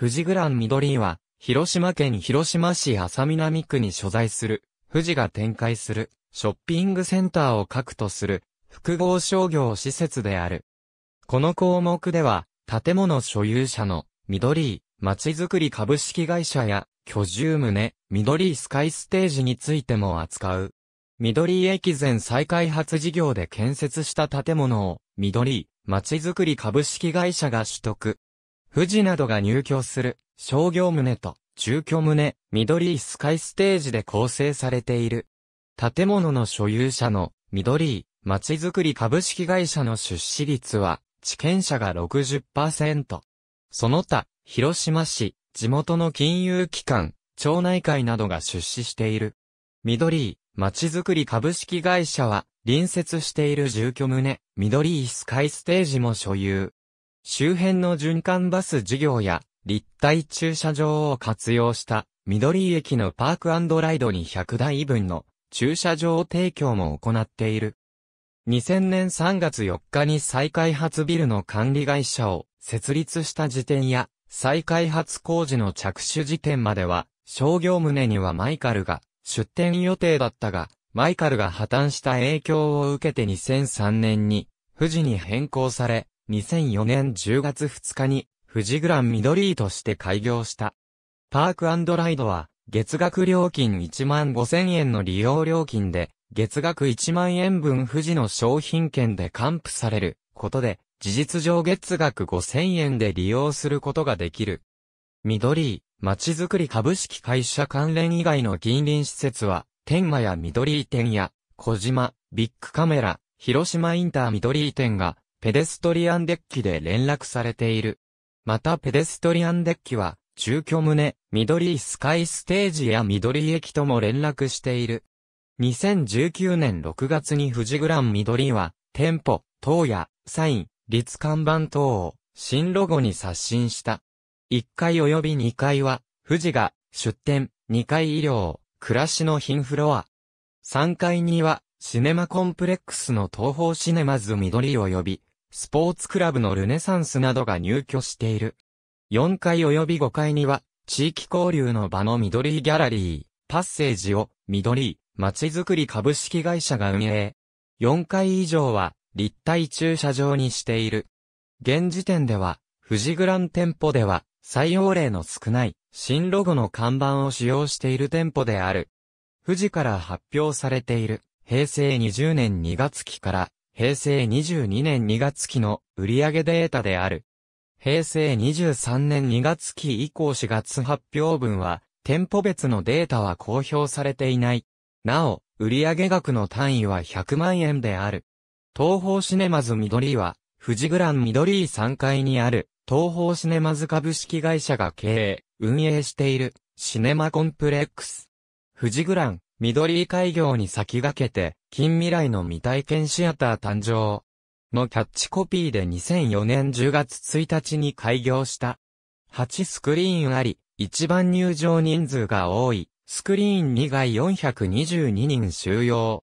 富士グラン緑は、広島県広島市浅南区に所在する、富士が展開する、ショッピングセンターを核とする、複合商業施設である。この項目では、建物所有者の、緑、町づくり株式会社や、居住棟、緑スカイステージについても扱う。緑駅前再開発事業で建設した建物を、緑、町づくり株式会社が取得。富士などが入居する商業棟と住居棟、緑井スカイステージで構成されている。建物の所有者の緑井町づくり株式会社の出資率は、地権者が60%。その他、広島市、地元の金融機関、町内会などが出資している。緑井町づくり株式会社は、隣接している住居棟、緑井スカイステージも所有。周辺の循環バス事業や、立体駐車場を活用した、緑駅のパークライドに100台分の駐車場提供も行っている。2000年3月4日に再開発ビルの管理会社を設立した時点や、再開発工事の着手時点までは、商業棟にはマイカルが出店予定だったが、マイカルが破綻した影響を受けて2003年に、富士に変更され、2004年10月2日に、富士グランミドリーとして開業した。パークライドは、月額料金1万5000円の利用料金で、月額1万円分富士の商品券で還付されることで、事実上月額5000円で利用することができる。ミドリまちづくり株式会社関連以外の近隣施設は、天満やー店や、小島、ビッグカメラ、広島インターミドリー店がペデストリアンデッキで連絡されている。またペデストリアンデッキは、中居棟、緑スカイステージや緑駅とも連絡している。2019年6月に富士グラン緑は、店舗、等や、サイン、立看板等を、新ロゴに刷新した。1階及び2階は、富士が、出店、2階医療、暮らしの品フロア。3階には、シネマコンプレックスの東方シネマズ緑及び、スポーツクラブのルネサンスなどが入居している。4階及び5階には、地域交流の場の緑ギャラリー、パッセージを、緑、街づくり株式会社が運営。4階以上は、立体駐車場にしている。現時点では、富士グラン店舗では、採用例の少ない、新ロゴの看板を使用している店舗である。富士から発表されている、平成20年2月期から、平成22年2月期の売上データである。平成23年2月期以降4月発表分は、店舗別のデータは公表されていない。なお、売上額の単位は100万円である。東方シネマズ緑は、富士グラン緑3階にある、東方シネマズ株式会社が経営、運営している、シネマコンプレックス。富士グラン、緑会業に先駆けて、近未来の未体験シアター誕生のキャッチコピーで2004年10月1日に開業した。8スクリーンあり、一番入場人数が多い、スクリーン2が422人収容。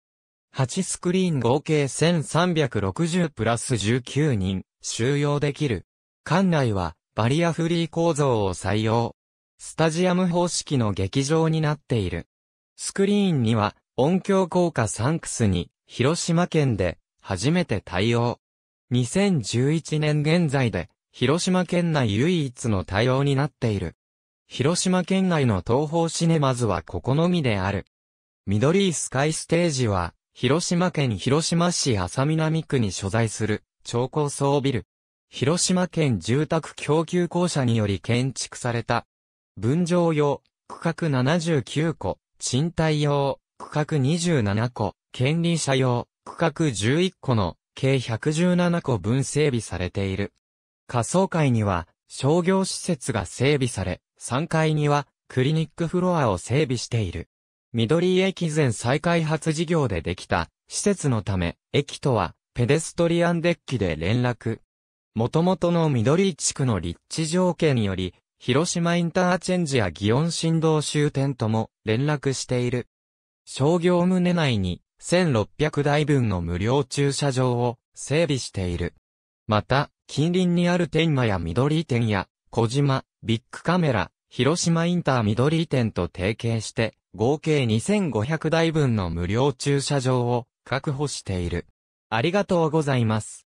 8スクリーン合計1360プラス19人収容できる。館内はバリアフリー構造を採用。スタジアム方式の劇場になっている。スクリーンには音響効果サンクスに、広島県で、初めて対応。2011年現在で、広島県内唯一の対応になっている。広島県内の東方シネマズはここのみである。緑スカイステージは、広島県広島市浅南区に所在する、超高層ビル。広島県住宅供給公社により建築された。分譲用、区画79個、賃貸用、区画27個、権利者用、区画11個の、計117個分整備されている。仮想会には、商業施設が整備され、3階には、クリニックフロアを整備している。緑駅前再開発事業でできた、施設のため、駅とは、ペデストリアンデッキで連絡。元々の緑地区の立地条件により、広島インターチェンジや祇園振動終点とも連絡している。商業棟内に1600台分の無料駐車場を整備している。また、近隣にある天満や緑店や、小島、ビッグカメラ、広島インター緑店と提携して、合計2500台分の無料駐車場を確保している。ありがとうございます。